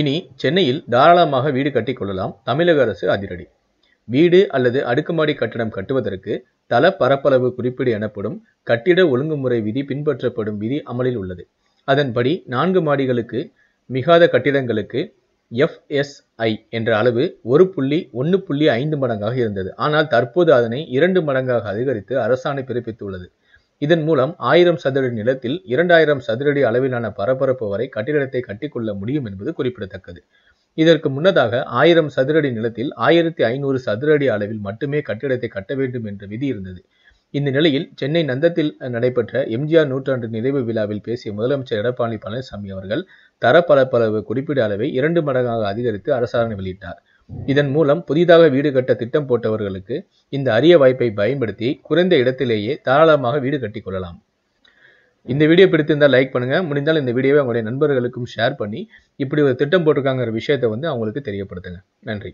இனி சென்னையில் தாராளமாக வீடு கட்டிக்கொள்ளலாம் தமிழக அரசு அதிரடி வீடு அல்லது அடுக்குமாடி கட்டடம் கட்டுவதற்கு தள பரப்பளவு குறிப்பீடு எனப்படும் கட்டிட ஒழுங்குமுறை விதி பின்பற்றப்படும் விதி அமலில் உள்ளது அதன்படி நான்கு மாடிகளுக்கு மிகாத கட்டிடங்களுக்கு எஃப்எஸ்ஐ என்ற அளவு ஒரு புள்ளி ஒன்று புள்ளி ஐந்து மடங்காக இருந்தது ஆனால் தற்போது அதனை இரண்டு மடங்காக அதிகரித்து அரசாணை பிறப்பித்துள்ளது இதன் மூலம் ஆயிரம் சதுரடி நிலத்தில் இரண்டாயிரம் சதுரடி அளவிலான பரபரப்பு வரை கட்டிடத்தை கட்டிக்கொள்ள முடியும் என்பது குறிப்பிடத்தக்கது இதற்கு முன்னதாக ஆயிரம் சதுரடி நிலத்தில் ஆயிரத்தி ஐநூறு சதுரடி அளவில் மட்டுமே கட்டிடத்தை கட்ட வேண்டும் என்ற விதி இருந்தது இந்த நிலையில் சென்னை நந்தத்தில் நடைபெற்ற எம்ஜிஆர் நூற்றாண்டு நிறைவு விழாவில் பேசிய முதலமைச்சர் எடப்பாடி பழனிசாமி அவர்கள் தரப்பரப்பளவு குறிப்பிட அளவை இரண்டு மடங்காக அதிகரித்து அரசாணை வெளியிட்டார் இதன் மூலம் புதிதாக வீடு கட்ட திட்டம் போட்டவர்களுக்கு இந்த அரிய வாய்ப்பை பயன்படுத்தி குறைந்த இடத்திலேயே தாராளமாக வீடு கட்டி கொள்ளலாம் இந்த வீடியோ பிடித்திருந்தால் லைக் பண்ணுங்க முடிந்தால் இந்த வீடியோவை உங்களுடைய நண்பர்களுக்கும் ஷேர் பண்ணி இப்படி ஒரு திட்டம் போட்டிருக்காங்கிற விஷயத்தை வந்து அவங்களுக்கு தெரியப்படுத்துங்க நன்றி